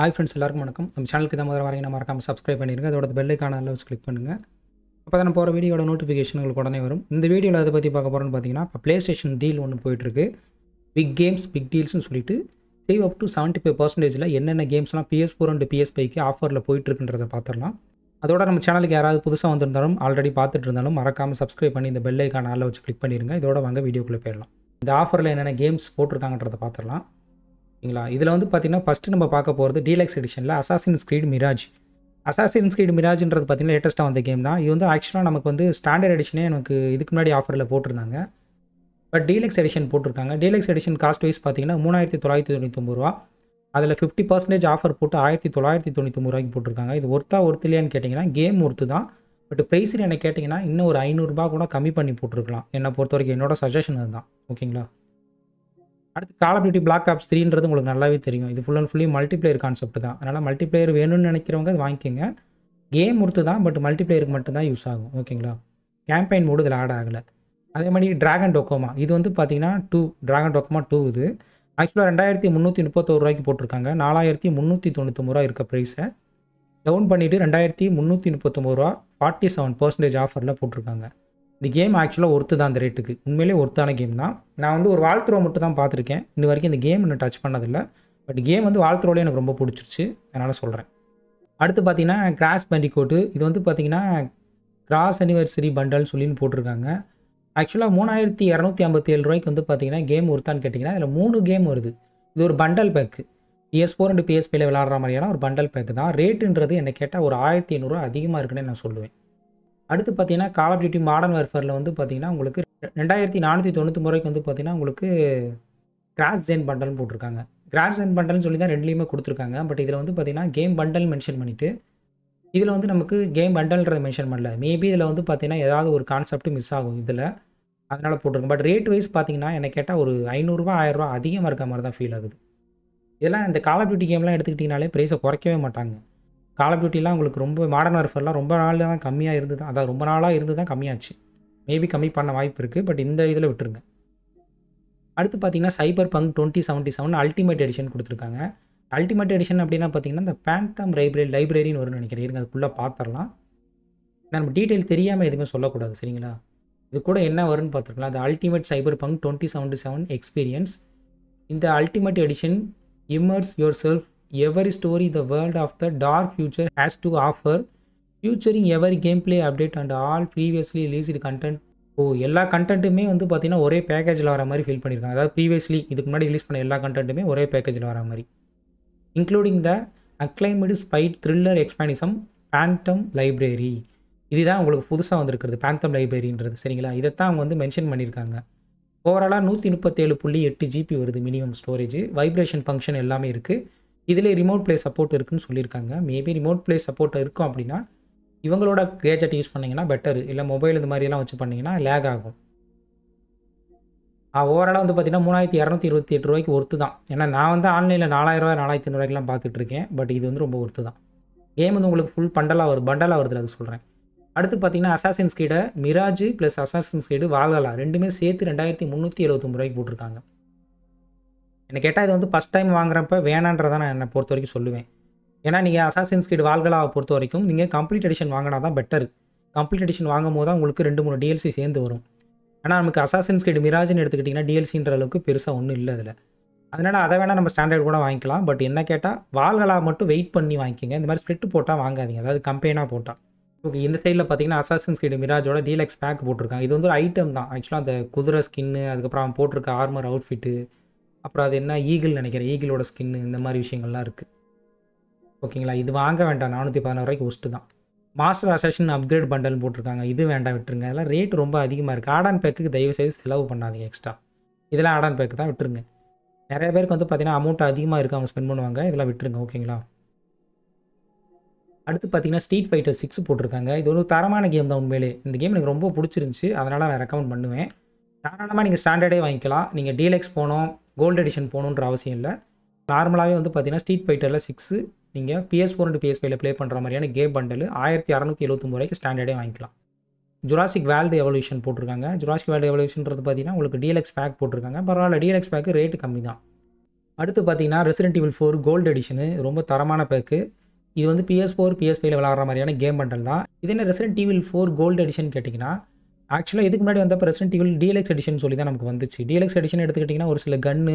hi friends எல்லாருக்கும் வணக்கம் நம்ம சேனலுக்கு தான் முதல்ல வரீங்க மறக்காம சப்ஸ்கிரைப் பண்ணிருங்க அதோட பெல்லைக்கான அளவு கிளிக் பண்ணுங்கள் அப்போ தான் போகிற வீடியோட நோட்டிஃபிகேஷன் உங்களுக்கு உடனே வரும் இந்த வீடியோவில் அதை பற்றி பார்க்க போகிறோன்னு பார்த்தீங்கன்னா இப்போ ப்ளே ஸ்டேஷன் டீல் ஒன்று போயிட்டுருக்கு பிக் கேம்ஸ் பிக் டீல்ஸ்னு சொல்லிட்டு save up to seventy five பர்சன்டேஜில் என்னென்ன கேம்ஸ்லாம் பிஎஸ் ஃபோர் அண்ட் பிஎஸ் ஃபைக்கு ஆஃபரில் போயிட்டுருக்குன்றதை பார்த்துடலாம் அதோட நம்ம சேனலுக்கு யாராவது புதுசாக வந்திருந்தாலும் ஆல்ரெடி பார்த்துட்டு இருந்தாலும் மறக்காமல் சப்ஸ்கிரைப் பண்ணி இந்த பெல்லைக்கான அளவு வச்சு கிளிக் பண்ணிடுங்க இதோட வாங்க வீடியோக்குள்ளே போயிடலாம் இந்த ஆஃபரில் என்னென்ன கேம்ஸ் போட்டிருக்காங்கன்றதை பார்த்துடலாம் ஓகேங்களா இதில் வந்து பார்த்திங்கன்னா ஃபஸ்ட்டு நம்ம பார்க்க போகிறது டீலக்ஸ் எடிஷனில் Assassin's Creed Mirage Assassin's Creed மிராஜ்ன்றது பார்த்திங்கன்னா லேட்டஸ்ட்டாக வந்த கேம் தான் இது வந்து ஆக்சுவலாக நமக்கு வந்து ஸ்டாண்டர்ட் எடிஷனே எனக்கு இதுக்கு முன்னாடி ஆஃபரில் போட்டிருந்தாங்க பட் டீலக்ஸ் எடிஷன் போட்டிருக்காங்க டீலக்ஸ் எடிஷன் காஸ்ட் வைஸ் பார்த்திங்கன்னா மூணாயிரத்தி தொள்ளாயிரத்தி தொண்ணூத்தொம்பது ரூபா அதில் ஃபிஃப்டி பர்சன்டேஜ் ஆஃபர் போட்டு ஆயிரத்தி தொள்ளாயிரத்தி தொண்ணூற்றி ரூபாய்க்கு போட்டிருக்காங்க இது ஒர்த்தா ஒர்த்து இல்லையான்னு கேட்டிங்கன்னா கேம் ஒருத்து தான் பட் ப்ரைஸில் என்ன கேட்டிங்கன்னா இன்னும் ஒரு ஐநூறுரூபா கூட கம்மி பண்ணி போட்டிருக்கலாம் என்னை பொறுத்த வரைக்கும் என்னோடய சஜஷன் அதுதான் ஓகேங்களா அடுத்து Call of Duty Black Ops த்ரீன்றது உங்களுக்கு நல்லாவே தெரியும் இது full and fully multiplayer concept தான் அதனால் மல்டிப்ளேயர் வேணும்னு நினைக்கிறவங்க அது வாங்கிக்கோங்க கேம் ஒருத்து தான் பட் மல்டிப்ளேயருக்கு மட்டும்தான் யூஸ் ஆகும் ஓகேங்களா கேம்பெயின் மூடு இதில் ஆட் ஆகலை அதே மாதிரி ட்ராகன் டோக்கோமா இது வந்து பார்த்தீங்கன்னா டூ ட்ராகன் டோக்கோமா டூ இது ஆக்சுவலாக ரெண்டாயிரத்தி முந்நூற்றி முப்பத்தோரு ரூபாய்க்கு போட்டிருக்காங்க நாலாயிரத்தி முந்நூற்றி தொண்ணூற்றி ரூபா இருக்க ப்ரைஸை டவுன் பண்ணிவிட்டு ரெண்டாயிரத்தி முந்நூற்றி முப்பத்தொம்பது ரூபா ஃபார்ட்டி செவன் பர்சன்டேஜ் ஆஃபரில் போட்டிருக்காங்க இந்த கேம் ஆக்சுவலாக ஒர்த்து தான் அந்த ரேட்டுக்கு உண்மையிலே ஒர்த்தான கேம் தான் நான் வந்து ஒரு வாழ்த்துரோ மட்டும் தான் பார்த்துருக்கேன் இன்ன வரைக்கும் இந்த கேம் இன்னும் டச் பண்ணதில்லை பட் கேம் வந்து வாழ்த்துரோலே எனக்கு ரொம்ப பிடிச்சிருச்சு அதனால் சொல்கிறேன் அடுத்து பார்த்தீங்கன்னா கிராஸ் பண்டிகோட்டு இது வந்து பார்த்திங்கன்னா கிராஸ் அனிவர்சரி பண்டல் சொல்லின்னு போட்டிருக்காங்க ஆக்சுவலாக மூணாயிரத்தி இரநூத்தி ஐம்பத்தி ஏழு ரூபாய்க்கு வந்து பார்த்தீங்கன்னா கேம் ஒருத்தான்னு கேட்டிங்கன்னா அதில் மூணு கேம் வருது இது ஒரு bundle pack PS four and பிஎஸ்பியில் விளாட்ற மாதிரியான ஒரு பண்டல் பேக்கு தான் ரேட்டுன்றது என்னை கேட்டால் ஒரு ஆயிரத்தி ஐநூறுரூவா அதிகமாக இருக்குன்னு நான் சொல்லுவேன் அடுத்து பார்த்தீங்கன்னா கால் ஆஃப் டியூட்டி மாடர்ன் வேர்ஃபரில் வந்து பார்த்தீங்கன்னா உங்களுக்கு ரெண்டாயிரத்தி நானூற்றி தொண்ணூற்றி முறைக்கு வந்து பார்த்தீங்கன்னா உங்களுக்கு கிராஸ் ஜென் பண்டல்னு போட்டிருக்காங்க கிராஸ் ஜென் பண்டல்னு சொல்லி தான் ரெண்டுலேயுமே கொடுத்துருக்காங்க பட் இதில் வந்து பார்த்தீங்கன்னா கேம் பண்டல் மென்ஷன் பண்ணிவிட்டு இதில் வந்து நமக்கு கேம் பண்டல்ன்றதை மென்ஷன் பண்ணல மேபி இதில் வந்து பார்த்தீங்கன்னா ஏதாவது ஒரு கான்செப்ட் மிஸ் ஆகும் இதில் அதனால் போட்டிருக்கோம் பட் ரேட் வைஸ் பார்த்தீங்கன்னா என்னை கேட்டால் ஒரு ஐநூறுரூவா ஆயிரரூவா அதிகமாக இருக்க மாதிரி தான் ஃபீல் ஆகுது இதெல்லாம் இந்த கால் ஆஃப் டியூட்டி கேம்லாம் எடுத்துக்கிட்டிங்கனாலே ப்ரைஸை குறைக்கவே மாட்டாங்க கால பியூட்டிலாம் உங்களுக்கு ரொம்ப மாடர்ன் வர்ஃபர்லாம் ரொம்ப நாள் தான் கம்மியாக இருந்து தான் அதாவது ரொம்ப நாளாக இருந்து தான் கம்மியாச்சு மேபி கம்மி பண்ண வாய்ப்பு இருக்குது பட் இந்த இதில் விட்டுருங்க அடுத்து பார்த்தீங்கன்னா cyber punk twenty seventy seven ultimate edition கொடுத்துருக்காங்க அல்டிமேட் எடிஷன் அப்படின்னா பார்த்தீங்கன்னா இந்த பேந்தம் லைப்ரரி லைப்ரரின்னு வரும்னு நினைக்கிறேன் இருங்க அதுக்குள்ளே பார்த்துடலாம் நம்ம டீட்டெயில் தெரியாமல் எதுவுமே சொல்லக்கூடாது சரிங்களா இது கூட என்ன வரும்னு பார்த்துருக்கலாம் அது ultimate cyber punk twenty seventy seven experience இந்த ultimate edition immerse yourself every story the world of the dark future has to offer featuring every game play update and all previously released content ஓ எல்லா கண்டென்ட்டுமே வந்து பார்த்தீங்கன்னா ஒரே பேக்கேஜில் வர மாதிரி ஃபீல் பண்ணியிருக்காங்க அதாவது ப்ரீவியஸ்லி இதுக்கு முன்னாடி ரிலீஸ் பண்ண எல்லா கண்டென்ட்டுமே ஒரே பேக்கேஜில் வர மாதிரி including the acclaimed spy thriller expansion Phantom library இதுதான் உங்களுக்கு புதுசாக வந்திருக்கிறது பேந்தம் லைப்ரரின்றது சரிங்களா இதைத்தான் அவங்க வந்து மென்ஷன் பண்ணியிருக்காங்க ஓவராலாக நூற்றி முப்பத்தேழு புள்ளி எட்டு ஜிபி வருது மினிமம் ஸ்டோரேஜ் வைப்ரேஷன் ஃபங்க்ஷன் எல்லாமே இருக்குது இதில் ரிமோட் ப்ளே சப்போர்ட் இருக்குன்னு சொல்லியிருக்காங்க மேபி ரிமோட் ப்ளே சப்போர்ட் இருக்கும் அப்படின்னா இவங்களோட கேஜெட் யூஸ் பண்ணிங்கன்னா பெட்டர் இல்லை மொபைல் இது மாதிரிலாம் வச்சு பண்ணிங்கன்னா லேக் ஆகும் ஓவராலாக வந்து பார்த்திங்கன்னா மூணாயிரத்தி இரநூத்தி இருபத்தி எட்டு ரூபாய்க்கு ஒர்த்து தான் ஏன்னா நான் வந்து ஆன்லைனில் நாலாயிரரூவா நாலாயிரத்தி ரூபாய்க்குலாம் பார்த்துட்டு இருக்கேன் பட் இது வந்து ரொம்ப ஒர்த்து தான் கேம் வந்து உங்களுக்கு ஃபுல் பண்டலாக வரும் பண்டலாக வருது அது சொல்கிறேன் அடுத்து பார்த்தீங்கன்னா Assassin's Creed Mirage plus Assassin's Creed வால்கலா ரெண்டுமே சேர்த்து ரெண்டாயிரத்தி முந்நூற்றி எழுபத்தொம்பது ரூபாய்க்கு போட்டிருக்காங்க என்னை கேட்டால் இது வந்து ஃபஸ்ட் டைம் வாங்குறப்ப வேணான்றதை நான் என்னை பொறுத்த வரைக்கும் சொல்லுவேன் ஏன்னா நீங்கள் அசாசின்ஸ் கீடு வால்கலாவை பொறுத்த வரைக்கும் நீங்கள் கம்ப்ளீட் எடிஷன் வாங்கினா தான் பெட்டர் கம்ப்ளீட் எடிஷன் வாங்கும் போது தான் உங்களுக்கு ரெண்டு மூணு டிஎல்சி சேர்ந்து வரும் ஆனால் நமக்கு அசாசின்ஸ் கீடு மிராஜ்னு எடுத்துக்கிட்டிங்கன்னா டிஎல்சின்ற அளவுக்கு பெருசாக ஒன்றும் இல்லை அதில் அதனால் அதை வேணால் நம்ம ஸ்டாண்டர்ட் கூட வாங்கிக்கலாம் பட் என்ன கேட்டால் வால்கலா மட்டும் வெயிட் பண்ணி வாங்கிக்கோங்க இந்த மாதிரி ஸ்ப்ளிட் போட்டால் வாங்காதீங்க அதாவது கம்பெனியாக போட்டால் ஓகே இந்த சைடில் பார்த்தீங்கன்னா அசாசின்ஸ் கீடு மிராஜோட டீலக்ஸ் பேக் போட்டிருக்காங்க இது வந்து ஒரு ஐட்டம் தான் ஆக்சுவலாக அந்த குதிரை ஸ்கின்னு அதுக்கப்புறம் அவன் போட்டிருக்க ஆர்மர் அவுட்ஃபிட்டு அப்புறம் அது என்ன ஈகிள் நினைக்கிறேன் ஈகிளோட ஸ்கின்னு இந்த மாதிரி விஷயங்கள்லாம் இருக்குது ஓகேங்களா இது வாங்க வேண்டாம் நானூற்றி பதினாறு ரூபாய்க்கு ஒஸ்ட்டு தான் மாஸ்டர் அசஷன் அப்கிரேட் பண்டல் போட்டிருக்காங்க இது வேண்டாம் விட்டுருங்க அதெல்லாம் ரேட் ரொம்ப அதிகமாக இருக்குது ஆடான் பேக்கு தயவுசெய்து செலவு பண்ணாதீங்க எக்ஸ்ட்ரா இதெல்லாம் ஆடான் பேக்கு தான் விட்டுருங்க நிறைய பேருக்கு வந்து பார்த்திங்கன்னா அமௌண்ட் அதிகமாக இருக்குது அவங்க ஸ்பெண்ட் பண்ணுவாங்க இதெல்லாம் விட்டுருங்க ஓகேங்களா அடுத்து பார்த்தீங்கன்னா ஸ்ட்ரீட் ஃபைட்டர் சிக்ஸ் போட்டிருக்காங்க இது ஒரு தரமான கேம் தான் உண்மையிலே இந்த கேம் எனக்கு ரொம்ப பிடிச்சிருந்துச்சி அதனால் நான் ரெக்கமெண்ட் பண்ணுவேன் தாராளமாக நீங்கள் ஸ்டாண்டர்டே வாங்கிக்கலாம் நீங்கள் டீலெக்ஸ் போனோம் கோல்டு எடிஷன் போகணுன்ற அவசியம் இல்லை நார்மலாகவே வந்து பார்த்தீங்கன்னா ஸ்ட்ரீட் ஃபைட்டரில் சிக்ஸு நீங்கள் பிஎஸ் ஃபோர் அண்ட் பிஎஸ் ஃபைவ்ல ப்ளே பண்ணுற மாதிரியான கேம் பண்டல் ஆயிரத்தி அறநூற்றி எழுபத்தொம்பது ரூபாய்க்கு ஸ்டாண்டர்டே வாங்கிக்கலாம் ஜுராசிக் வேல்டு எவல்யூஷன் போட்டிருக்காங்க ஜுராசிக் வேல்டு எவல்யூஷன்றது பார்த்தீங்கன்னா உங்களுக்கு டிஎல்எக்ஸ் பேக் போட்டிருக்காங்க பரவாயில்ல டிஎல்எக்ஸ் பேக்கு ரேட்டு கம்மி தான் அடுத்து பார்த்தீங்கன்னா Resident Evil four gold edition ரொம்ப தரமான பேக்கு இது வந்து பிஎஸ் ஃபோர் பிஎஸ் ஃபைவ்ல விளாட்ற மாதிரியான கேம் பண்டல் தான் இதே Resident Evil four gold edition கேட்டிங்கன்னா ஆக்சுவலாக இதுக்கு முன்னாடி வந்தப்போ ரெசிடென்ட் ஈவில் டிஎல்எக்ஸ் எடிஷன் சொல்லி தான் நமக்கு வந்துச்சு டிஎல்எக்ஸ் எடிஷன் எடுத்துக்கிட்டிங்கன்னா ஒரு சில கன்னு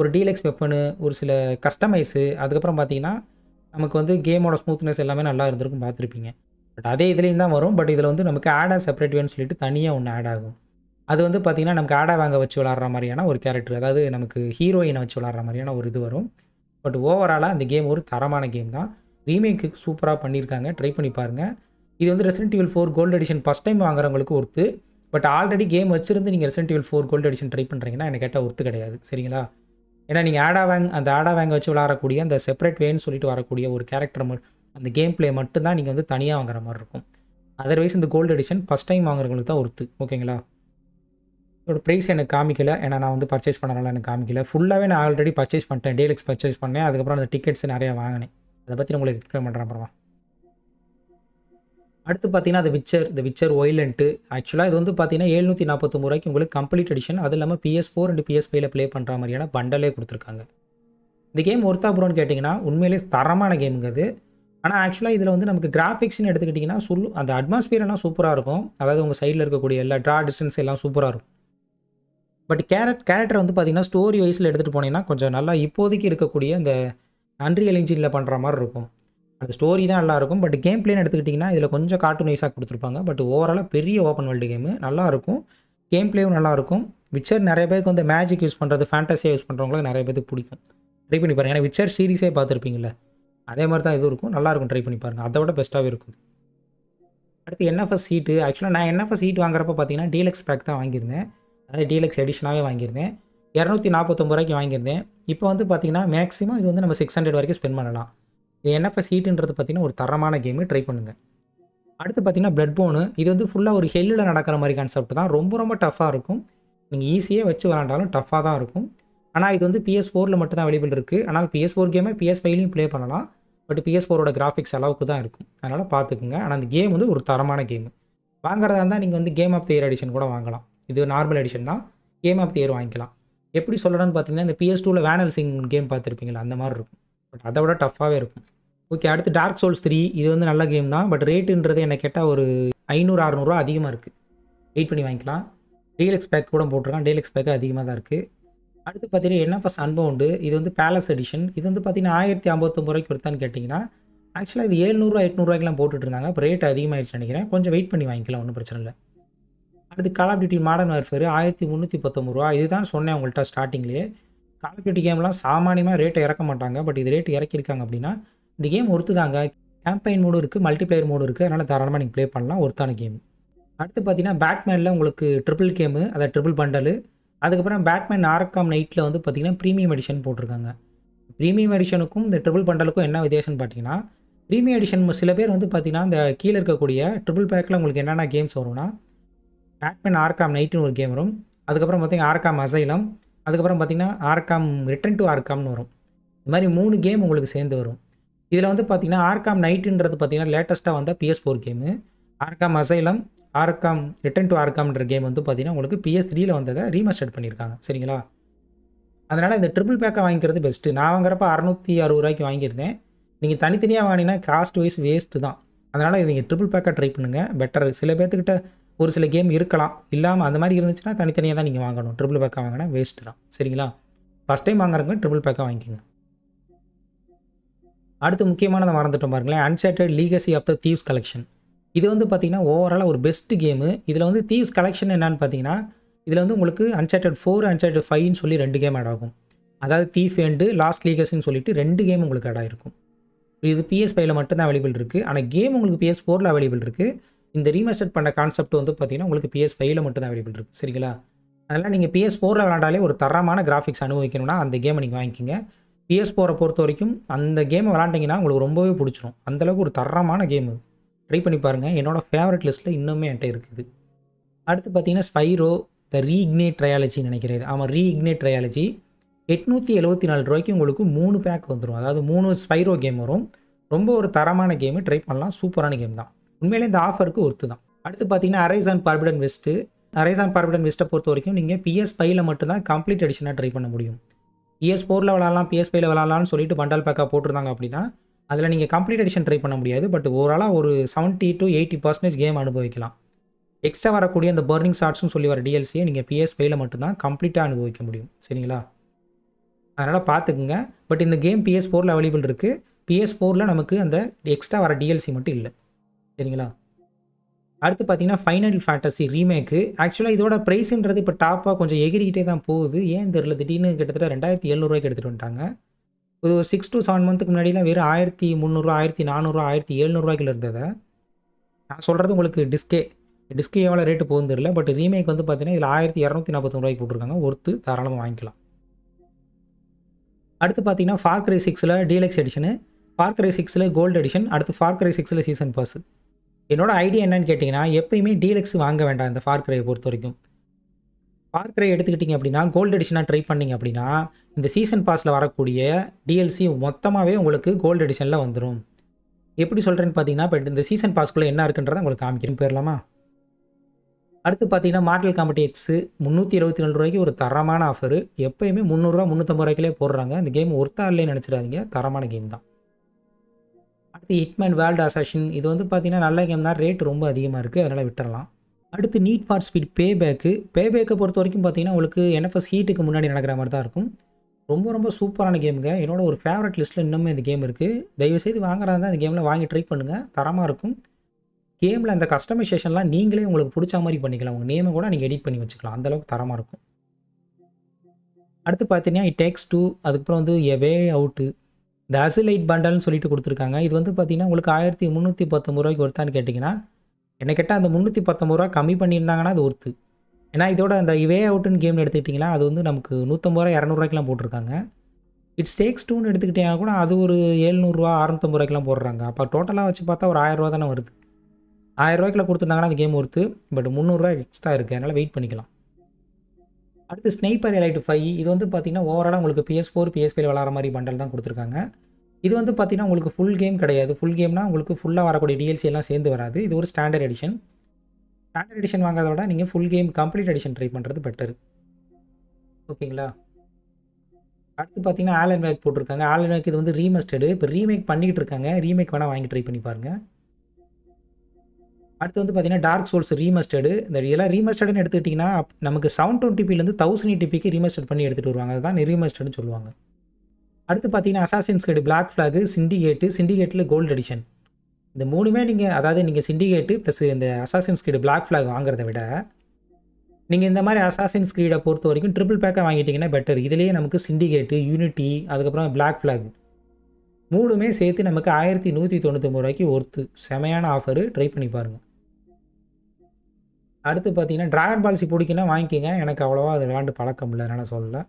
ஒரு டிஎல்எக்ஸ் வெப்பனு ஒரு சில கஸ்டமைஸு அதுக்கப்புறம் பார்த்தீங்கன்னா நமக்கு வந்து கேமோட ஸ்மூத்னஸ் எல்லாமே நல்லா இருந்திருக்கும் பார்த்துருப்பீங்க பட் அதே இதுலேயும் தான் வரும் பட் இதில் வந்து நமக்கு ஆடாக செப்பரேட் வேணும்னு சொல்லிட்டு தனியாக ஒன்று ஆட் ஆகும் அது வந்து பார்த்திங்கன்னா நமக்கு ஆடாக வாங்க வச்சு விளாட்ற மாதிரியான ஒரு கேரக்டர் அதாவது நமக்கு ஹீரோயினை வச்சு விளாட்ற மாதிரியான ஒரு இது வரும் பட் ஓவராலாக அந்த கேம் ஒரு தரமான கேம் தான் ரீமேக்கு சூப்பராக பண்ணியிருக்காங்க ட்ரை பண்ணி பாருங்கள் இது வந்து Resident Evil four gold edition first time வாங்குறவங்களுக்கு ஒர்த்து பட் ஆல்ரெடி கேம் வச்சிருந்து நீங்கள் Resident Evil four gold edition try பண்ணுறீங்கன்னா எனக்கு கேட்டால் ஒர்த்து கிடையாது சரிங்களா ஏன்னா நீங்கள் ஆடா வேங் அந்த ஆடா வேங்க வச்சு விளாடக்கூடிய அந்த செப்பரேட் வேன்னு சொல்லிட்டு வரக்கூடிய ஒரு கேரக்டர் அந்த கேம் பிளே மட்டும்தான் நீங்கள் வந்து தனியாக வாங்குற மாதிரி இருக்கும் அதர்வைஸ் இந்த கோல்டு எடிஷன் ஃபஸ்ட் டைம் வாங்குறவங்களுக்கு தான் ஒர்த்து ஓகேங்களா இதோட ப்ரைஸ் எனக்கு காமிக்கல ஏன்னா நான் வந்து பர்ச்சேஸ் பண்ணுறனால எனக்கு காமிக்கல ஃபுல்லாகவே நான் ஆல்ரெடி பர்ச்சேஸ் பண்ணிட்டேன் டீலக்ஸ் பர்ச்சேஸ் பண்ணேன் அதுக்கப்புறம் அந்த டிக்கெட்ஸ் நிறையா வாங்கினேன் அதை பற்றி உங்களுக்கு எக்ஸ்பிளைன் பண்ணுறேன் அப்புறமா அடுத்து பார்த்தீங்கன்னா அது விச்சர் இந்த விச்சர் ஒய்லண்ட்டு ஆக்சுவலாக இது வந்து பார்த்தீங்கன்னா எழுநூற்றி நாற்பத்தொம்பது ரூபாய்க்கு உங்களுக்கு கம்ப்ளீட் எடிஷன் அது இல்லாமல் பிஎஸ் ஃபோர் அண்ட் பிஎஸ் ஃபைவ்ல ப்ளே பண்ணுற மாதிரியான பண்டலே கொடுத்துருக்காங்க இந்த கேம் ஒருத்தா ப்ரோன்னு கேட்டிங்கன்னா உண்மையிலே தரமான கேமுங்கிறது ஆனால் ஆக்சுவலாக இதில் வந்து நமக்கு கிராஃபிக்ஸ்னு எடுத்துக்கிட்டிங்கன்னா சொல் அந்த அட்மாஸ்பியர் எல்லாம் சூப்பராக இருக்கும் அதாவது உங்கள் சைடில் இருக்கக்கூடிய எல்லா ட்ரா டிஸ்டன்ஸ் எல்லாம் சூப்பராக இருக்கும் பட் கேரட் கேரக்டர் வந்து பார்த்திங்கன்னா ஸ்டோரி வைஸில் எடுத்துகிட்டு போனீங்கன்னா கொஞ்சம் நல்லா இப்போதைக்கு இருக்கக்கூடிய அந்த அன்ரியல் இன்ஜினில் பண்ணுற மாதிரி இருக்கும் அந்த ஸ்டோரி தான் நல்லாயிருக்கும் பட் கேம் பிளேன்னு எடுத்துக்கிட்டிங்கன்னா இதில் கொஞ்சம் கார்ட்டூன் வைஸாக கொடுத்துருப்பாங்க பட் ஓவராலாக பெரிய ஓப்பன் வேர்ல்டு கேமு நல்லாயிருக்கும் கேம் பிளேவும் நல்லாயிருக்கும் விச்சர் நிறைய பேருக்கு வந்து மேஜிக் யூஸ் பண்ணுறது ஃபேண்டஸியாக யூஸ் பண்ணுறவங்களுக்கு நிறைய பேருக்கு பிடிக்கும் ட்ரை பண்ணி பாருங்கள் ஏன்னா விச்சர் சீரிஸே பார்த்துருப்பீங்கள அதே மாதிரி தான் இது இருக்கும் நல்லாயிருக்கும் ட்ரை பண்ணி பாருங்கள் அதை விட பெஸ்ட்டாகவே இருக்கும் அடுத்து என்எஃப்எஸ் சீட்டு ஆக்சுவலாக நான் என்எஃப்எஸ் சீட் வாங்குறப்ப பார்த்தீங்கன்னா டீலக்ஸ் பேக் தான் வாங்கியிருந்தேன் அதாவது டீலக்ஸ் எடிஷனாகவே வாங்கியிருந்தேன் இரநூத்தி நாற்பத்தொம்பது ரூபாய்க்கு வாங்கியிருந்தேன் இப்போ வந்து பார்த்திங்கன்னா மேக்ஸிமம் இது வந்து நம்ம சிக்ஸ் ஹண்ட்ரட் வரைக்கும் ஸ்பெண்ட் பண்ணலாம் இது என்எஃப்எஸ் ஹீட்டுன்றது பார்த்திங்கன்னா ஒரு தரமான கேமு ட்ரை பண்ணுங்கள் அடுத்து பார்த்திங்கன்னா பிளட் போனு இது வந்து ஃபுல்லாக ஒரு ஹெல்லில் நடக்கிற மாதிரி கான்செப்ட் தான் ரொம்ப ரொம்ப டஃப்பாக இருக்கும் நீங்கள் ஈஸியாக வச்சு விளாண்டாலும் டஃப்பாக தான் இருக்கும் ஆனால் இது வந்து பிஎஸ் ஃபோரில் மட்டும் தான் அவைலபிள் இருக்குது ஆனால் பிஎஸ் ஃபோர் கேமே பிஎஸ் ஃபைவ்லையும் ப்ளே பண்ணலாம் பட் பிஎஸ் ஃபோரோட கிராஃபிக்ஸ் அளவுக்கு தான் இருக்கும் அதனால் பார்த்துக்குங்க ஆனால் அந்த கேம் வந்து ஒரு தரமான கேமு வாங்குறதா இருந்தால் நீங்கள் வந்து game of the year edition கூட வாங்கலாம் இது நார்மல் எடிஷன் தான் கேம் ஆஃப் த இயர் வாங்கிக்கலாம் எப்படி சொல்லணும்னு பார்த்தீங்கன்னா இந்த பிஎஸ் டூவில் வேனல் சிங் கேம் பார்த்துருப்பீங்களா அந்த மாதிரி இருக்கும் பட் அதை விட டஃப்பாகவே இருக்கும் ஓகே அடுத்து டார்க் சோல்ஸ் த்ரீ இது வந்து நல்ல கேம் தான் பட் ரேட்டுன்றது என்ன கேட்டால் ஒரு ஐநூறு அறநூறுவா அதிகமாக இருக்குது வெயிட் பண்ணி வாங்கிக்கலாம் டீலக்ஸ் பேக் கூட போட்டிருக்கான் டீலக்ஸ் பேக்கு அதிகமாக தான் இருக்குது அடுத்து பார்த்தீங்கன்னா என்ன ஃபஸ்ட் அன்பவுண்டு இது வந்து பேலஸ் எடிஷன் இது வந்து பார்த்தீங்கன்னா ஆயிரத்தி ஐம்பத்தொம்பது ரூபாய்க்கு கொடுத்தான்னு கேட்டிங்கன்னா ஆக்சுவலாக இது ஏழ்நூறுவா எட்நூறுவாய்க்கெலாம் போட்டுட்டு இருந்தாங்க இப்போ ரேட் அதிகமாகிடுச்சு நினைக்கிறேன் கொஞ்சம் வெயிட் பண்ணி வாங்கிக்கலாம் ஒன்றும் பிரச்சனை இல்லை அடுத்து கால் ஆஃப் மாடர்ன் வேர்ஃபேர் ஆயிரத்தி முந்நூற்றி பத்தொம்பது ரூபா இதுதான் சொன்னேன் உங்கள்கிட்ட ஸ்டார்டிங்லேயே காலப்பிட்டி கேம்லாம் சாமானியமாக ரேட்டை இறக்க மாட்டாங்க பட் இது ரேட்டு இறக்கியிருக்காங்க அப்படின்னா இந்த கேம் தாங்க கேம்பெயின் மோடும் இருக்குது மல்டிப்ளேயர் மோடும் இருக்குது அதனால் தாராளமாக நீங்கள் ப்ளே பண்ணலாம் ஒருத்தான கேம் அடுத்து பார்த்தீங்கன்னா பேட்மேனில் உங்களுக்கு ட்ரிபிள் கேமு அதை ட்ரிபிள் பண்டல் அதுக்கப்புறம் பேட்மேன் ஆர்காம் நைட்டில் வந்து பார்த்திங்கன்னா ப்ரீமியம் எடிஷன் போட்டிருக்காங்க ப்ரீமியம் எடிஷனுக்கும் இந்த ட்ரிபிள் பண்டலுக்கும் என்ன வித்தியாசம்னு பார்த்தீங்கன்னா ப்ரீமியம் எடிஷன் சில பேர் வந்து பார்த்திங்கன்னா இந்த கீழே இருக்கக்கூடிய ட்ரிபிள் பேக்கில் உங்களுக்கு என்னென்ன கேம்ஸ் வரும்னா பேட்மேன் ஆர்காம் நைட்டுன்னு ஒரு கேம் வரும் அதுக்கப்புறம் பார்த்திங்கன்னா ஆர்காம் அசைலம் அதுக்கப்புறம் பார்த்திங்கன்னா ஆர்காம் ரிட்டன் டு ஆர்காம்னு வரும் இது மாதிரி மூணு கேம் உங்களுக்கு சேர்ந்து வரும் இதில் வந்து பார்த்திங்கன்னா ஆர்காம் நைட்டுன்றது பார்த்திங்கன்னா லேட்டஸ்ட்டாக வந்தால் PS four game Arkham Asylum Arkham Return to ஆர்காம்ன்ற கேம் வந்து பார்த்திங்கன்னா உங்களுக்கு பிஎஸ் த்ரீயில் வந்ததை ரீமஸ்டர்ட் பண்ணியிருக்காங்க சரிங்களா அதனால் இந்த ட்ரிபிள் பேக்காக வாங்கிக்கிறது பெஸ்ட்டு நான் வாங்குறப்ப அறநூற்றி அறுபது ரூபாய்க்கு வாங்கியிருந்தேன் நீங்கள் தனித்தனியாக வாங்கினா காஸ்ட் வைஸ் வேஸ்ட்டு தான் அதனால் நீங்கள் ட்ரிபிள் பேக்காக ட்ரை பண்ணுங்கள் பெட்டர் சில பேர்த்துக்கிட்ட ஒரு சில கேம் இருக்கலாம் இல்லாமல் அந்த மாதிரி இருந்துச்சுன்னா தனித்தனியாக தான் நீங்கள் வாங்கணும் ட்ரிபிள் பேக்காக வாங்கினா வேஸ்ட்டு தான் சரிங்களா ஃபஸ்ட் டைம் வாங்குறவங்க ட்ரிபிள் பேக்காக வாங்கிக்கோங்க அடுத்து முக்கியமானதை மறந்துட்டோம் பாருங்களேன் Uncharted Legacy of the Thieves Collection இது வந்து பார்த்திங்கன்னா ஓவராலாக ஒரு பெஸ்ட்டு கேமு இதில் வந்து தீவ்ஸ் கலெக்ஷன் என்னென்னு பார்த்தீங்கன்னா இதில் வந்து உங்களுக்கு அன்சேட்டட் ஃபோர் அன்சேட்டட் ஃபைவ்னு சொல்லி ரெண்டு கேம் ஆட் ஆகும் அதாவது தீஃப் எண்டு லாஸ்ட் லீகஸின்னு சொல்லிட்டு ரெண்டு கேம் உங்களுக்கு ஆட் ஆகிருக்கும் இது பிஎஸ் ஃபைவ்ல மட்டும்தான் அவைலபிள் இருக்குது ஆனால் கேம் உங்களுக்கு பிஎஸ் ஃபோரில் அவைலபிள் இருக்குது இந்த ரீமாஸ்டர் பண்ண கான்செப்ட் வந்து பார்த்தீங்கன்னா உங்களுக்கு பிஎஸ் ஃபைவ்ல மட்டும் தான் அவைலபிள் இருக்குது சரிங்களா அதனால் நீங்கள் பிஎஸ் ஃபோரில் விளாண்டாலே ஒரு தரமான கிராஃபிக்ஸ் அனுபவிக்கணும்னா அந்த கேமை நீங்கள் வாங்கிக்கிங்க பிஎஸ் ஃபோரை பொறுத்த வரைக்கும் அந்த கேமை விளாண்டிங்கன்னா உங்களுக்கு ரொம்பவே பிடிச்சிரும் அந்தளவுக்கு ஒரு தரமான கேம் ட்ரை பண்ணி பாருங்கள் என்னோடய ஃபேவரட் லிஸ்ட்டில் இன்னுமே என்கிட்ட இருக்குது அடுத்து பார்த்தீங்கன்னா ஸ்பைரோ த ரீஇக்னேட் ட்ரையாலஜி நினைக்கிறது ஆமாம் ரீஇக்னேட் ட்ரையாலஜி எட்நூற்றி எழுபத்தி நாலு ரூபாய்க்கு உங்களுக்கு மூணு பேக் வந்துடும் அதாவது மூணு ஸ்பைரோ கேம் வரும் ரொம்ப ஒரு தரமான கேமு ட்ரை பண்ணலாம் சூப்பரான கேம் தான் உண்மையிலே இந்த ஆஃபருக்கு ஒர்த்து தான் அடுத்து பார்த்தீங்கன்னா Horizon Forbidden West Horizon Forbidden வெஸ்ட்டை பொறுத்த வரைக்கும் நீங்கள் பிஎஸ் ஃபைவ்ல மட்டும்தான் கம்ப்ளீட் எடிஷனாக ட்ரை பண்ண முடியும் பிஎஸ் ஃபோரில் விளாட்லாம் பிஎஸ் ஃபைவ்ல விளாட்லாம்னு சொல்லிட்டு பண்டால் பேக்காக போட்டிருந்தாங்க அப்படின்னா அதில் நீங்கள் கம்ப்ளீட் எடிஷன் ட்ரை பண்ண முடியாது பட் ஓவராலாக ஒரு seventy to eighty percentage game அனுபவிக்கலாம் எக்ஸ்ட்ரா வரக்கூடிய அந்த பர்னிங் ஷார்ட்ஸ்னு சொல்லி வர டிஎல்சியை நீங்கள் பிஎஸ் ஃபைவ்ல மட்டும்தான் கம்ப்ளீட்டாக அனுபவிக்க முடியும் சரிங்களா அதனால் பார்த்துக்குங்க பட் இந்த கேம் பிஎஸ் ஃபோரில் அவைலபிள் இருக்குது பிஎஸ் ஃபோரில் நமக்கு அந்த எக்ஸ்ட்ரா வர டிஎல்சி மட்டும் இல்லை சரிங்களா அடுத்து பார்த்தீங்கன்னா ஃபைனல் ஃபேண்டசி ரீமேக்கு ஆக்சுவலாக இதோட ப்ரைஸுன்றது இப்போ டாப்பாக கொஞ்சம் எகிரிக்கிட்டே தான் போகுது ஏன் தெரியல திடீர்னு கிட்டத்தட்ட ரெண்டாயிரத்தி எழுநூறுவாய்க்கு எடுத்துகிட்டு வந்துட்டாங்க இது ஒரு சிக்ஸ் டு செவன் மந்த்துக்கு முன்னாடிலாம் வெறும் ஆயிரத்தி முந்நூறுரூவா ஆயிரத்தி நானூறுவா ஆயிரத்தி எழுநூறுவாய்க்கில் இருந்ததை நான் சொல்கிறது உங்களுக்கு டிஸ்கே டிஸ்கே எவ்வளோ ரேட்டு போகும் தெரியல பட் ரீமேக் வந்து பார்த்தீங்கன்னா இதில் ஆயிரத்தி இரநூத்தி ரூபாய்க்கு போட்டிருக்காங்க ஒருத்து தாராளமாக வாங்கிக்கலாம் அடுத்து பார்த்தீங்கன்னா ஃபார்க்ரை சிக்ஸில் டீலக்ஸ் எடிஷனு ஃபார்க்ரை சிக்ஸில் கோல்டு எடிஷன் அடுத்து ஃபார்க்ரை சிக்ஸில் சீசன் பாஸு என்னோடய ஐடியா என்னன்னு கேட்டிங்கன்னா எப்பயுமே டீலக்ஸ் வாங்க வேண்டாம் இந்த ஃபார்க்ரையை பொறுத்த வரைக்கும் ஃபார்க்ரை எடுத்துக்கிட்டிங்க அப்படின்னா கோல்டு எடிஷனாக ட்ரை பண்ணிங்க அப்படின்னா இந்த சீசன் பாஸில் வரக்கூடிய டிஎல்சி மொத்தமாகவே உங்களுக்கு கோல்டு எடிஷனில் வந்துடும் எப்படி சொல்கிறேன்னு பார்த்தீங்கன்னா இப்போ இந்த சீசன் பாஸ்க்குள்ளே என்ன இருக்குன்றதை உங்களுக்கு காமிக்கிறேன் போயிடலாமா அடுத்து பார்த்தீங்கன்னா மாடல் காமெடி எக்ஸு முந்நூற்றி இருபத்தி நாலு ரூபாய்க்கு ஒரு தரமான ஆஃபர் எப்போயுமே முந்நூறுரூவா முந்நூற்றம்பது ரூபாய்க்குள்ளே போடுறாங்க இந்த கேம் ஒர்த்தா இல்லையே நினச்சிடாதீங்க தரமான கேம் தான் அடுத்து ஹிட்மேன் வேர்ல்டு அசாஷன் இது வந்து பார்த்தீங்கன்னா நல்ல கேம் தான் ரேட் ரொம்ப அதிகமாக இருக்குது அதனால் விட்டுறலாம் அடுத்து Need for Speed payback பே பேக்கை பொறுத்த வரைக்கும் பார்த்தீங்கன்னா உங்களுக்கு என்எஃப்எஸ் ஹீட்டுக்கு முன்னாடி நடக்கிற மாதிரி தான் இருக்கும் ரொம்ப ரொம்ப சூப்பரான கேமுங்க என்னோட ஒரு ஃபேவரட் லிஸ்ட்டில் இன்னுமே இந்த கேம் இருக்குது தயவுசெய்து வாங்குறதா தான் இந்த கேமில் வாங்கி ட்ரை பண்ணுங்கள் தரமாக இருக்கும் கேமில் அந்த கஸ்டமைசேஷன்லாம் நீங்களே உங்களுக்கு பிடிச்ச மாதிரி பண்ணிக்கலாம் உங்கள் நேமை கூட நீங்கள் எடிட் பண்ணி வச்சுக்கலாம் அந்தளவுக்கு தரமாக இருக்கும் அடுத்து பார்த்தீங்கன்னா இ டேக்ஸ் டூ அதுக்கப்புறம் வந்து எ வே அவுட்டு இந்த அசிலைட் பண்டல்னு சொல்லிட்டு கொடுத்துருக்காங்க இது வந்து பார்த்திங்கன்னா உங்களுக்கு ஆயிரத்தி முந்நூற்றி பத்தொம்பது ரூபாய்க்கு ஒருத்தான்னு கேட்டிங்கன்னா என்னை கேட்டால் அந்த முந்நூற்றி பத்தொம்பது ரூபா கம்மி பண்ணியிருந்தாங்கன்னா அது ஒருத்து ஏன்னா இதோட அந்த வே அவுட்டுன்னு கேம்னு எடுத்துக்கிட்டிங்கன்னா அது வந்து நமக்கு நூற்றம்பது ரூபா இரநூறுவாய்க்கெலாம் போட்டிருக்காங்க இட்ஸ் டேக்ஸ் டூன்னு எடுத்துக்கிட்டிங்கன்னா கூட அது ஒரு ஏழ்நூறுரூவா அறநூற்றம்பது ரூபாய்க்கெலாம் போடுறாங்க அப்போ டோட்டலாக வச்சு பார்த்தா ஒரு ஆயிரரூவா தானே வருது ஆயிரரூவாய்க்குள்ள கொடுத்துருந்தாங்கன்னா அந்த கேம் ஒருத்து பட் முந்நூறுரூவா எக்ஸ்ட்ரா இருக்குது அதனால் வெயிட் பண்ணிக்கலாம் அடுத்து ஸ்னைப்பர் எலைட் ஃபைவ் இது வந்து பார்த்திங்கன்னா ஓவராலாக உங்களுக்கு பிஎஸ் ஃபோர் பிஎஸ்பியில் விளாட்ற மாதிரி பண்டல் தான் கொடுத்துருக்காங்க இது வந்து பார்த்திங்கன்னா உங்களுக்கு ஃபுல் கேம் கிடையாது ஃபுல் கேம்னா உங்களுக்கு ஃபுல்லாக வரக்கூடிய டிஎல்சி எல்லாம் சேர்ந்து வராது இது ஒரு ஸ்டாண்டர்ட் எடிஷன் ஸ்டாண்டர்ட் எடிஷன் வாங்குறத விட நீங்கள் full game complete edition try பண்ணுறது பெட்டர் ஓகேங்களா அடுத்து பார்த்தீங்கன்னா ஆல் அண்ட் வேக் போட்டிருக்காங்க அண்ட் வேக் இது வந்து ரீமஸ்டடு இப்போ ரீமேக் பண்ணிக்கிட்டு இருக்காங்க ரீமேக் வேணால் வாங்கி ட்ரை பண்ணி பாருங்கள் அடுத்து வந்து பார்த்தீங்கன்னா டார்க் சோல்ஸ் ரீமஸ்டர்டு இந்த இதெல்லாம் ரீமஸ்டர்டுன்னு எடுத்துக்கிட்டிங்கன்னா நமக்கு செவன் டுவெண்ட்டிபிலேருந்து தௌசண்ட் எயிட்டிபிக்கு ரீமஸ்டர்ட் பண்ணி எடுத்துகிட்டு வருவாங்க அதுதான் ரீமஸ்டர்னு சொல்லுவாங்க அடுத்து பார்த்தீங்கன்னா Assassin's Creed Black Flag Syndicate சிண்டிகேட்டில் கோல்டு அடிஷன் இந்த மூணுமே நீங்கள் அதாவது நீங்கள் சிண்டிகேட்டு ப்ளஸ் இந்த அசாசின்ஸ் கேடு பிளாக் ஃப்ளாக் வாங்குறத விட நீங்கள் இந்த மாதிரி அசாசின்ஸ் கிரீடை பொறுத்த வரைக்கும் ட்ரிபிள் பேக்காக வாங்கிட்டிங்கன்னா பெட்டர் இதுலேயே நமக்கு சிண்டிகேட்டு யூனிட்டி அதுக்கப்புறம் பிளாக் ஃப்ளாக் மூணுமே சேர்த்து நமக்கு ஆயிரத்தி நூற்றி தொண்ணூத்தொம்பது ரூபாய்க்கு ஒருத்து செமையான ஆஃபரு ட்ரை பண்ணி பாருங்கள் அடுத்து பார்த்தீங்கன்னா ட்ராகன் பால்சி பிடிக்கணும் வாங்கிக்கோங்க எனக்கு அவ்வளோவா அது விளாண்டு பழக்கம் இல்லை அதனால் சொல்லலை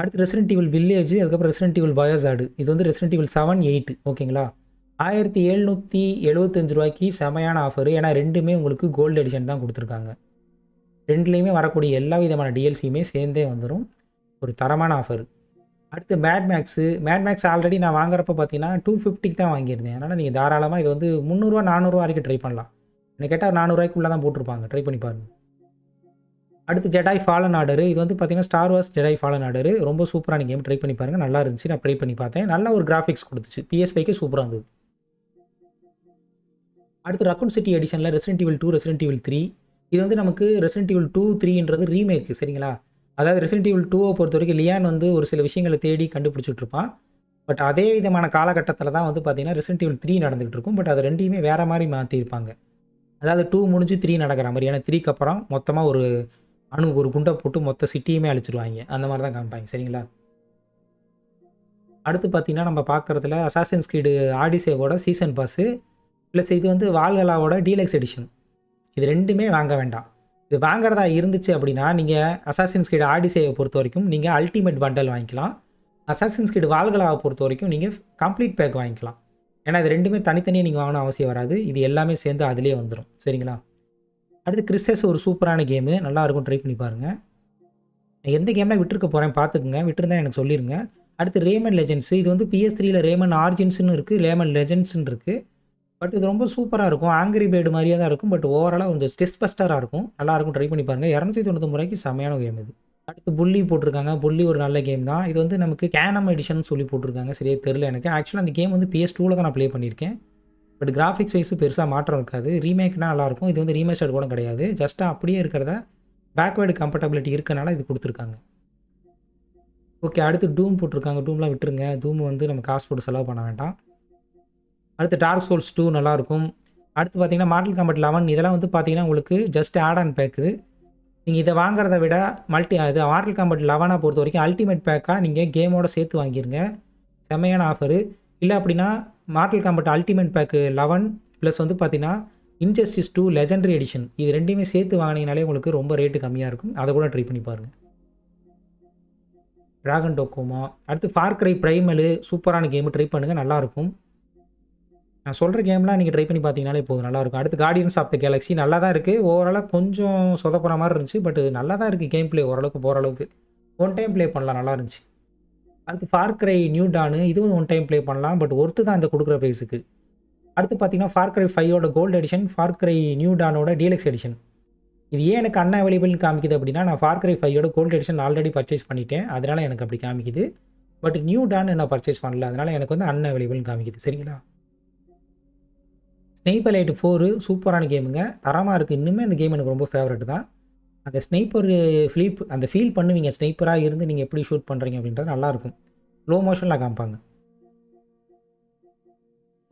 அடுத்து ரெசிடென்ட் வில்லேஜ் அதுக்கப்புறம் ரெசிடென்ட் பயோசாடு இது வந்து ரெசிடென்ட் செவன் எயிட் ஓகேங்களா ஆயிரத்தி எழுநூற்றி எழுபத்தஞ்சு ரூபாய்க்கு செமையான ஆஃபர் ஏன்னா ரெண்டுமே உங்களுக்கு கோல்டு எடிஷன் தான் கொடுத்துருக்காங்க ரெண்டுலேயுமே வரக்கூடிய எல்லா விதமான டிஎல்சியுமே சேர்ந்தே வந்துடும் ஒரு தரமான ஆஃபர் அடுத்து Mad Max Mad Max already நான் வாங்குறப்ப பார்த்தீங்கன்னா டூ ஃபிஃப்டிக்கு தான் வாங்கியிருந்தேன் அதனால் நீங்கள் தாராளமாக இது வந்து முந்நூறுரூவா நானூறுரூவா வரைக்கும் ட்ரை பண்ணலாம் என்னை கேட்டால் உள்ளே தான் போட்டிருப்பாங்க ட்ரை பண்ணி பாருங்கள் அடுத்து ஜெடாய் ஃபாலன் ஆர்டர் இது வந்து பார்த்திங்கன்னா Star Wars Jedi Fallen Order ரொம்ப சூப்பரான கேம் ட்ரை பண்ணி பாருங்கள் நல்லா இருந்துச்சு நான் ட்ரை பண்ணி பார்த்தேன் நல்ல ஒரு கிராஃபிக்ஸ் கொடுத்துச்சு பிஎஸ்பைக்கு சூப்பராக இருந்தது அடுத்து ரக்குன் சிட்டி எடிஷனில் ரெசிடென்ட் டூ ரெசிடென்ட் த்ரீ இது வந்து நமக்கு ரெசிடென்ட் டூ த்ரீன்றது ரீமேக் சரிங்களா அதாவது ரெசிடென்ட் டூவை பொறுத்த வரைக்கும் லியான் வந்து ஒரு சில விஷயங்களை தேடி கண்டுபிடிச்சிட்டு இருப்பான் பட் அதே விதமான காலகட்டத்தில் தான் வந்து பார்த்திங்கன்னா ரெசிடென்ட் ஈவில் த்ரீ நடந்துகிட்டு இருக்கும் பட் அது ரெண்டையுமே வேறு மாதிரி மாற்றியிருப்பாங்க அதாவது டூ முடிஞ்சு த்ரீ நடக்கிற மாதிரி ஏன்னா த்ரீக்கு அப்புறம் மொத்தமாக ஒரு அணு ஒரு குண்டை போட்டு மொத்த சிட்டியுமே அழிச்சிருவாங்க அந்த மாதிரி தான் காமிப்பாங்க சரிங்களா அடுத்து பார்த்திங்கன்னா நம்ம பார்க்குறதுல அசாசன் ஸ்கீடு ஆடிசேவோட சீசன் பாஸு ப்ளஸ் இது வந்து வால்கலாவோட டீலக்ஸ் எடிஷன் இது ரெண்டுமே வாங்க வேண்டாம் இது வாங்குறதா இருந்துச்சு அப்படின்னா நீங்கள் அசாசின்ஸ் கீடு ஆடிசேவை பொறுத்த வரைக்கும் நீங்கள் அல்டிமேட் பண்டல் வாங்கிக்கலாம் அசாசின்ஸ் கீடு வால்கலாவை பொறுத்த வரைக்கும் நீங்கள் கம்ப்ளீட் பேக் வாங்கிக்கலாம் ஏன்னா இது ரெண்டுமே தனித்தனியாக நீங்கள் வாங்கணும் அவசியம் வராது இது எல்லாமே சேர்ந்து அதிலே வந்துடும் சரிங்களா அடுத்து கிறிஸ்டஸ் ஒரு சூப்பரான கேமு நல்லாயிருக்கும் ட்ரை பண்ணி பாருங்கள் எந்த கேமில் விட்டுருக்க போகிறேன் பார்த்துக்குங்க விட்டுருந்தா எனக்கு சொல்லிடுங்க அடுத்து ரேமன் லெஜெண்ட்ஸ் இது வந்து பிஎஸ் த்ரீயில் ரேமன் ஆர்ஜின்ஸ்னு இருக்குது ரேமன் லெஜெண்ட்ஸ்னு இருக்குது பட் இது ரொம்ப சூப்பராக இருக்கும் ஆங்கிரி பேர்டு மாதிரியாக தான் இருக்கும் பட் ஓவராலாக கொஞ்சம் ஸ்டெஸ் பஸ்டராக இருக்கும் நல்லாயிருக்கும் ட்ரை பண்ணி பாருங்கள் இரநூத்தி தொண்ணூற்றி ரூபாய்க்கு சமையான கேம் இது அடுத்து புள்ளி போட்டிருக்காங்க புள்ளி ஒரு நல்ல கேம் தான் இது வந்து நமக்கு கேனம் எடிஷன் சொல்லி போட்டிருக்காங்க சரியாக தெரில எனக்கு ஆக்சுவலாக அந்த கேம் வந்து பிஎஸ் டூவில் தான் நான் ப்ளே பண்ணியிருக்கேன் பட் கிராஃபிக்ஸ் வைஸ் பெருசாக மாற்றம் இருக்காது ரீமேக்னா நல்லாயிருக்கும் இது வந்து ரீமேஸ்டர் கூட கிடையாது ஜஸ்ட்டாக அப்படியே இருக்கிறத பேக்வேர்டு கம்ஃபர்டபிலிட்டி இருக்கனால இது கொடுத்துருக்காங்க ஓகே அடுத்து டூம் போட்டிருக்காங்க டூம்லாம் விட்டுருங்க டூம் வந்து நம்ம காசு போட்டு செலவு பண்ண வேண்டாம் அடுத்து டார்க் சோல்ஸ் டூ நல்லாயிருக்கும் அடுத்து பார்த்தீங்கன்னா மாடல் கம்பெனி லெவன் இதெல்லாம் வந்து பார்த்தீங்கன்னா உங்களுக்கு ஜஸ்ட் ஆட் ஆன் பேக்குது நீங்கள் இதை வாங்குறத விட மல்டி இது ஆர்டல் காம்பட் லெவனாக பொறுத்த வரைக்கும் அல்டிமேட் பேக்காக நீங்கள் கேமோட சேர்த்து வாங்கிருங்க செம்மையான ஆஃபரு இல்லை அப்படின்னா Mortal Kombat ultimate pack eleven plus வந்து பார்த்தீங்கன்னா இன்ஜஸ்டிஸ் டூ லெஜண்டரி எடிஷன் இது ரெண்டையுமே சேர்த்து வாங்கினீங்கனாலே உங்களுக்கு ரொம்ப ரேட்டு கம்மியாக இருக்கும் அதை கூட ட்ரை பண்ணி பாருங்கள் ட்ராகன் டோக்கோமா அடுத்து ஃபார்க்ரை ப்ரைமலு சூப்பரான கேமு ட்ரை பண்ணுங்கள் நல்லாயிருக்கும் நான் சொல்கிற கேம்லாம் நீங்கள் ட்ரை பண்ணி பார்த்தீங்கனாலே போதும் நல்லாயிருக்கும் அடுத்து கார்டியன்ஸ் ஆஃப் த கேலக்ஸி நல்லா தான் இருக்குது ஓரளவு கொஞ்சம் சொதப்புற மாதிரி இருந்துச்சு பட் நல்லா தான் இருக்குது கேம் பிளே ஓரளவுக்கு போகிற அளவுக்கு ஒன் டைம் ப்ளே பண்ணலாம் நல்லா இருந்துச்சு அடுத்து ஃபார்க்ரை நியூ டானு இதுவும் ஒன் டைம் ப்ளே பண்ணலாம் பட் ஒர்த்து தான் இந்த கொடுக்குற ப்ரைஸுக்கு அடுத்து பார்த்தீங்கன்னா ஃபார்க்ரை ஃபைவோட கோல்டு எடிஷன் ஃபார்க்ரை நியூ டானோட டீலக்ஸ் எடிஷன் இது ஏன் எனக்கு அண்ணா அவைலபிள்னு காமிக்குது அப்படின்னா நான் ஃபார்க்ரை ஃபைவோட கோல்டு எடிஷன் ஆல்ரெடி பர்ச்சேஸ் பண்ணிட்டேன் அதனால் எனக்கு அப்படி காமிக்குது பட் நியூ டான் நான் பர்ச்சேஸ் பண்ணல அதனால் எனக்கு வந்து அன்அவைலபிள்னு காமிக்குது சரிங்களா ஸ்னைப்பர் லைட் ஃபோரு சூப்பரான கேமுங்க தரமாக இருக்குது இன்னுமே அந்த கேம் எனக்கு ரொம்ப ஃபேவரட் தான் அந்த ஸ்னைப்பர் ஃபிலிப் அந்த ஃபீல் பண்ணுவீங்க ஸ்னைப்பராக இருந்து நீங்கள் எப்படி ஷூட் பண்ணுறீங்க அப்படின்றது நல்லாயிருக்கும் லோ மோஷனில் காமிப்பாங்க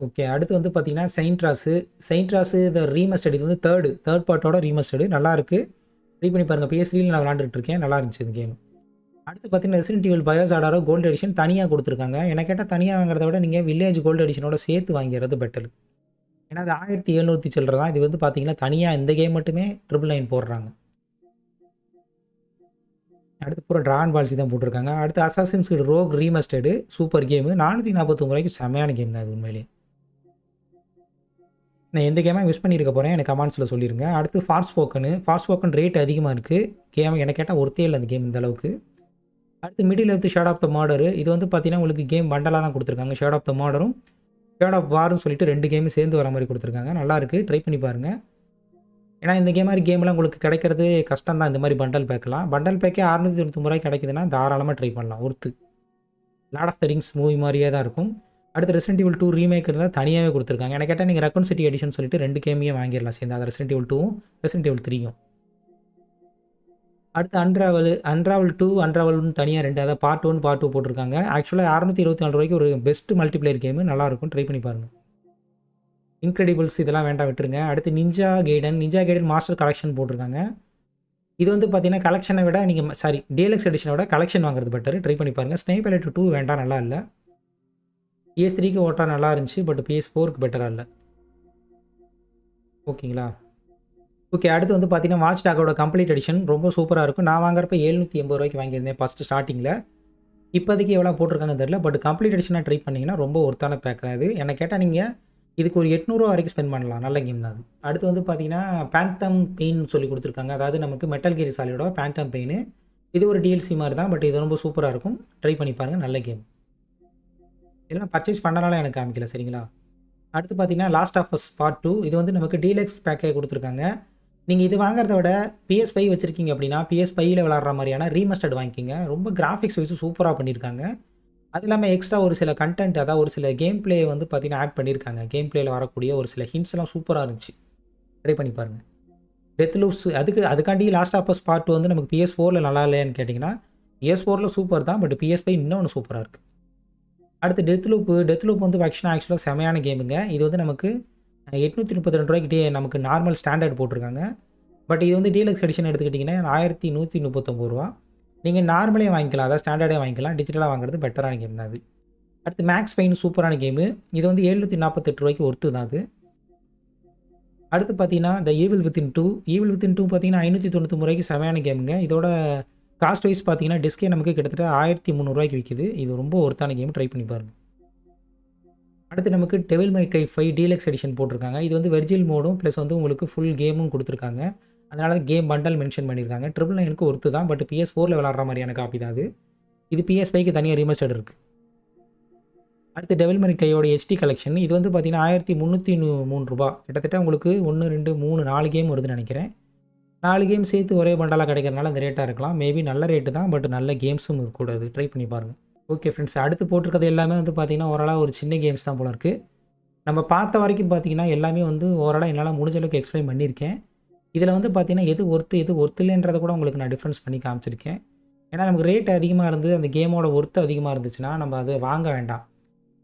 ஓகே அடுத்து வந்து பார்த்தீங்கன்னா செயின்ட்ராஸு செயின்ட்ராஸு இந்த ரீமஸ்டட் இது வந்து தேர்டு தேர்ட் பார்ட்டோட ரீமஸ்டடு நல்லாயிருக்கு ட்ரை பண்ணி பாருங்கள் பிஎஸ்சியில் நான் விளாண்டுட்டுருக்கேன் நல்லா இருந்துச்சு இந்த கேம் அடுத்து பார்த்தீங்கன்னா ரெசிடென்ட் டிவல் பயோஸ் ஆடாரோ கோல்டு எடிஷன் தனியாக கொடுத்துருக்காங்க எனக்கு கேட்டால் தனியாக வாங்குறத விட நீங்கள் வில்லேஜ் கோல்டு எடிஷனோட சேர்த்து வாங்கிறது பெட்டர் ஏன்னா அது ஆயிரத்தி எழுநூற்றி சில்லற இது வந்து பார்த்தீங்கன்னா தனியாக இந்த கேம் மட்டுமே ட்ரிபிள் நைன் போடுறாங்க அடுத்து பூரா ட்ரான் பாலிசி தான் போட்டிருக்காங்க அடுத்து அசாசின் சீடு ரோக் ரீமஸ்டர்டு சூப்பர் கேமு நானூற்றி நாற்பத்தொம்பது ரூபாய்க்கு செமையான கேம் தான் அது உண்மையிலே நான் எந்த கேமாக மிஸ் பண்ணியிருக்க போகிறேன் எனக்கு கமெண்ட்ஸில் சொல்லிடுங்க அடுத்து ஃபாஸ்ட் போக்கனு ஃபாஸ்ட் போக்கன் ரேட் அதிகமாக இருக்குது கேம் எனக்கு கேட்டால் ஒருத்தே இல்லை அந்த கேம் இந்த அளவுக்கு அடுத்து மிடில் எடுத்து ஷேட் ஆஃப் த மாடரு இது வந்து பார்த்தீங்கன்னா உங்களுக்கு கேம் பண்டலாக தான் கொடுத்துருக்காங்க ஷேட் ஆஃப் த மாடரும் கேர்ட் ஆஃப் வார்னு சொல்லிட்டு ரெண்டு கேமும் சேர்ந்து வர மாதிரி கொடுத்துருக்காங்க நல்லாயிருக்கு ட்ரை பண்ணி பாருங்கள் ஏன்னா இந்த கேம் மாதிரி கேம்லாம் உங்களுக்கு கிடைக்கிறது கஷ்டம் தான் இந்த மாதிரி பண்டல் பேக்கெலாம் பண்டல் பேக்கே அறுநூத்தி தொண்ணூற்றி ரூபாய் கிடைக்குதுன்னா தாராளமாக ட்ரை பண்ணலாம் worth Lord of the Rings movie மாதிரியே தான் இருக்கும் அடுத்து ரெசன்ட் இவள் டூ ரீமேக் இருந்தால் தனியாகவே கொடுத்துருக்காங்க எனக்கு கேட்டால் நீங்கள் ரெக்கன் சிட்டி அடிஷன் சொல்லிட்டு ரெண்டு கேமையும் வாங்கிடலாம் சேர்ந்து அது ரெசன்ட் இவள் டூவும் ரெசன்ட் இவள் த்ரீயும் அடுத்து அன்ராவல் அன்ராவல் டூ அன்ட்ராவல்னு தனியாக ரெண்டு அதாவது பார்ட் ஒன் பார்ட் டூ போட்டிருக்காங்க ஆக்சுவலாக அறநூற்றி இருபத்தி நாலு ரூபாய்க்கு ஒரு பெஸ்ட் மல்டிப்ளேயர் கேமு நல்லாயிருக்கும் ட்ரை பண்ணி பாருங்கள் இன்க்ரெடிபிள்ஸ் இதெல்லாம் வேண்டாம் விட்டுருங்க அடுத்து Ninja Gaiden Ninja Gaiden Master Collection போட்டிருக்காங்க இது வந்து பார்த்தீங்கன்னா கலெக்ஷனை விட நீங்கள் சாரி டேலக்ஸ் எடிஷனை விட கலெக்ஷன் வாங்குறது பெட்டர் ட்ரை பண்ணி பாருங்கள் ஸ்னேப் டூ வேண்டாம் நல்லா இல்லை பிஎஸ் த்ரீக்கு ஓட்டா நல்லா இருந்துச்சு பட் பிஎஸ் ஃபோருக்கு பெட்டராக இல்லை ஓகேங்களா ஓகே அடுத்து வந்து பார்த்தீங்கன்னா வாட்ச் டாகோட கம்ப்ளீட் எடிஷன் ரொம்ப சூப்பராக இருக்கும் நான் வாங்குறப்ப எழுநூற்றி எண்பது ரூபாய்க்கு வாங்கியிருந்தேன் ஃபஸ்ட்டு ஸ்டார்டிங்கில் இப்போதைக்கு எவ்வளோ போட்டிருக்காங்கன்னு தெரியல பட் கம்ப்ளீட் எடிஷனாக ட்ரை பண்ணிங்கன்னா ரொம்ப ஒருத்தான பேக் அது என்னை கேட்டால் நீங்கள் இதுக்கு ஒரு எட்நூறுவா வரைக்கும் ஸ்பெண்ட் பண்ணலாம் நல்ல கேம் தான் அது அடுத்து வந்து பார்த்தீங்கன்னா பேண்டம் பெயின் சொல்லி கொடுத்துருக்காங்க அதாவது நமக்கு மெட்டல் கேரி சாலையோட பேண்டம் பெயின் இது ஒரு டிஎல்சி மாதிரி தான் பட் இது ரொம்ப சூப்பராக இருக்கும் ட்ரை பண்ணி பாருங்கள் நல்ல கேம் இல்லைனா பர்ச்சேஸ் பண்ணனால எனக்கு காமிக்கல சரிங்களா அடுத்து பார்த்தீங்கன்னா Last of Us part two இது வந்து நமக்கு டீலக்ஸ் பேக்கே கொடுத்துருக்காங்க நீங்கள் இது வாங்குறத விட பிஎஸ் ஃபைவ் வச்சுருக்கீங்க அப்படின்னா பிஎஸ் ஃபைவ்ல விளாட்ற மாதிரியான ரீமஸ்டர்ட் வாங்கிக்கிங்க ரொம்ப கிராஃபிக்ஸ் வைஸும் சூப்பராக பண்ணியிருக்காங்க அது இல்லாமல் எக்ஸ்ட்ரா ஒரு சில கண்டென்ட் அதாவது ஒரு சில கேம் பிளே வந்து பார்த்திங்கன்னா ஆட் பண்ணியிருக்காங்க கேம் பிளேயில் வரக்கூடிய ஒரு சில ஹிண்ட்ஸ்லாம் சூப்பராக இருந்துச்சு ட்ரை பண்ணி பாருங்கள் டெத் லூப்ஸ் அதுக்கு அதுக்காண்டி லாஸ்ட் ஆஃப் பார்ட் வந்து நமக்கு பிஎஸ் ஃபோரில் நல்லா இல்லையான்னு கேட்டிங்கன்னா பிஎஸ் ஃபோரில் சூப்பர் தான் பட் பிஎஸ் ஃபைவ் இன்னொன்று சூப்பராக இருக்குது அடுத்து டெத் லூப் டெத் லூப் வந்து ஆக்சுவலாக செமையான கேமுங்க இது வந்து நமக்கு எட்நூற்றி முப்பத்தி ரெண்டு ரூபாய்க்கிட்டே நமக்கு நார்மல் ஸ்டாண்டர்ட் போட்டிருக்காங்க பட் இது வந்து டீலக்ஸ் எடிஷன் எடுத்துக்கிட்டிங்கன்னா ஆயிரத்தி நூற்றி முப்பத்தொம்பது ரூபா நீங்கள் நார்மலே வாங்கிக்கலாம் அதாவது ஸ்டாண்டர்டே வாங்கிக்கலாம் டிஜிட்டலாக வாங்குறது பெட்டரான கேம் தான் அது அடுத்து மேக்ஸ் பெயின் சூப்பரான கேமு இது வந்து எழுநூற்றி நாற்பத்தெட்டு ரூபாய்க்கு ஒர்த்து தான் அது அடுத்து பார்த்தீங்கன்னா The Evil Within two Evil Within two பார்த்தீங்கன்னா ஐநூற்றி தொண்ணூற்றி ரூபாய்க்கு செமையான கேமுங்க இதோட காஸ்ட் வைஸ் பார்த்தீங்கன்னா டிஸ்கே நமக்கு கிட்டத்தட்ட ஆயிரத்தி முந்நூறுரூவாய்க்கு விற்கிது இது ரொம்ப ஒருத்தான கேம் ட்ரை பண்ணி பாருங்கள் அடுத்து நமக்கு Devil May Cry five deluxe edition போட்டிருக்காங்க இது வந்து வெர்ஜில் மோடும் ப்ளஸ் வந்து உங்களுக்கு ஃபுல் கேமும் கொடுத்துருக்காங்க அதனால் கேம் பண்டல் மென்ஷன் பண்ணியிருக்காங்க ட்ரிபிள் நைனுக்கு ஒர்த்து தான் பட் பிஎஸ் ஃபோரில் விளாட்ற மாதிரியான காப்பி தான் அது இது பிஎஸ் ஃபைவ்க்கு தனியாக ரீமஸ்டர்ட் இருக்குது அடுத்து டெவில் மரி கையோட ஹெச்டி கலெக்ஷன் இது வந்து பார்த்திங்கன்னா ஆயிரத்தி முந்நூற்றி மூணு ரூபா கிட்டத்தட்ட உங்களுக்கு ஒன்று ரெண்டு மூணு நாலு கேம் வருதுன்னு நினைக்கிறேன் நாலு கேம் சேர்த்து ஒரே பண்டலாக கிடைக்கிறனால அந்த ரேட்டாக இருக்கலாம் மேபி நல்ல ரேட்டு தான் பட் நல்ல கேம்ஸும் இருக்கக்கூடாது ட்ரை பண்ணி பாருங்கள் ஓகே ஃப்ரெண்ட்ஸ் அடுத்து போட்டிருக்கிறது எல்லாமே வந்து பார்த்திங்கன்னா ஓரளவு ஒரு சின்ன கேம்ஸ் தான் போல இருக்குது நம்ம பார்த்த வரைக்கும் பார்த்திங்கன்னா எல்லாமே வந்து ஓரளவு என்னால் முடிஞ்ச அளவுக்கு எக்ஸ்பிளைன் பண்ணியிருக்கேன் இதில் வந்து பார்த்திங்கன்னா எது ஒர்த்து எது ஒர்த்துலன்றதை கூட உங்களுக்கு நான் டிஃப்ரென்ஸ் பண்ணி காமிச்சிருக்கேன் ஏன்னா நமக்கு ரேட் அதிகமாக இருந்து அந்த கேமோட ஒர்த்து அதிகமாக இருந்துச்சுன்னா நம்ம அது வாங்க வேண்டாம்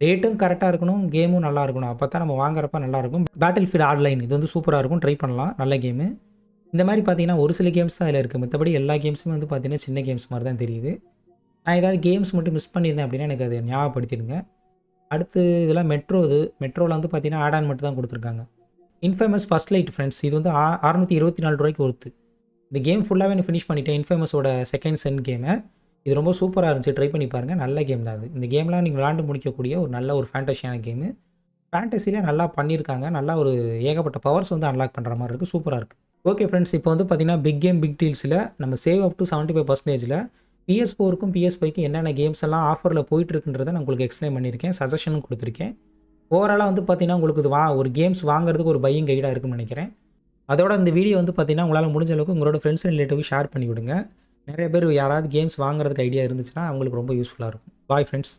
ரேட்டும் கரெக்டாக இருக்கணும் கேமும் நல்லா இருக்கணும் அப்போ தான் நம்ம வாங்குறப்ப நல்லாயிருக்கும் பேட்டில் ஃபீல்ட் ஆன்லைன் இது வந்து சூப்பராக இருக்கும் ட்ரை பண்ணலாம் நல்ல கேமு இந்த மாதிரி பார்த்தீங்கன்னா ஒரு சில கேம்ஸ் தான் அதில் இருக்குது மற்றபடி எல்லா கேம்ஸுமே வந்து பார்த்திங்கன்னா சின்ன கேம்ஸ் மாதிரி தான் தெரியுது நான் ஏதாவது கேம்ஸ் மட்டும் மிஸ் பண்ணியிருந்தேன் அப்படின்னா எனக்கு அதை ஞாபகப்படுத்திடுங்க அடுத்து இதெல்லாம் மெட்ரோ இது மெட்ரோவில் வந்து பார்த்தீங்கன்னா ஆடான் மட்டும் தான் கொடுத்துருக்காங்க இன்ஃபேமஸ் ஃபஸ்ட் லைட் ஃப்ரெண்ட்ஸ் இது வந்து அறுநூற்றி இருபத்தி நாலு ரூபாய்க்கு ஒருத்து இந்த கேம் ஃபுல்லாகவே நான் ஃபினிஷ் பண்ணிட்டேன் இன்ஃபேமஸோட செகண்ட் சென் கேமை இது ரொம்ப சூப்பராக இருந்துச்சு ட்ரை பண்ணி பாருங்கள் நல்ல கேம் தான் அது இந்த கேம்லாம் நீங்கள் விளாண்டு முடிக்கக்கூடிய ஒரு நல்ல ஒரு ஃபேண்டஸியான கேமு ஃபேண்டஸியில் நல்லா பண்ணியிருக்காங்க நல்லா ஒரு ஏகப்பட்ட பவர்ஸ் வந்து அன்லாக் பண்ணுற மாதிரி இருக்குது சூப்பராக இருக்குது ஓகே ஃப்ரெண்ட்ஸ் இப்போ வந்து பார்த்திங்கன்னா பிக் கேம் பிக் டீல்ஸில் நம்ம save up to seventy five பர்சன்டேஜில் பிஎஸ் ஃபோருக்கும் பிஎஸ் ஃபைவ்க்கும் என்னென்ன கேம்ஸ் எல்லாம் ஆஃபரில் போயிட்டுருக்குன்றதை நான் உங்களுக்கு எக்ஸ்பிளைன் பண்ணியிருக்கேன் சஜஷனும் கொடுத்துருக்கேன் ஓவராலாக வந்து பார்த்தீங்கன்னா உங்களுக்கு இது வா ஒரு கேம்ஸ் வாங்குறதுக்கு ஒரு பையன் கைடாக இருக்குன்னு நினைக்கிறேன் அதோட இந்த வீடியோ வந்து பார்த்தீங்கன்னா உங்களால் முடிஞ்ச அளவுக்கு உங்களோட ஃப்ரெண்ட்ஸ் ரிலேட்டிவ் ஷேர் பண்ணி விடுங்க நிறைய பேர் யாராவது கேம்ஸ் வாங்குறதுக்கு ஐடியா இருந்துச்சுன்னா அவங்களுக்கு ரொம்ப யூஸ்ஃபுல்லாக இருக்கும் பாய் ஃப்ரெண்ட்ஸ்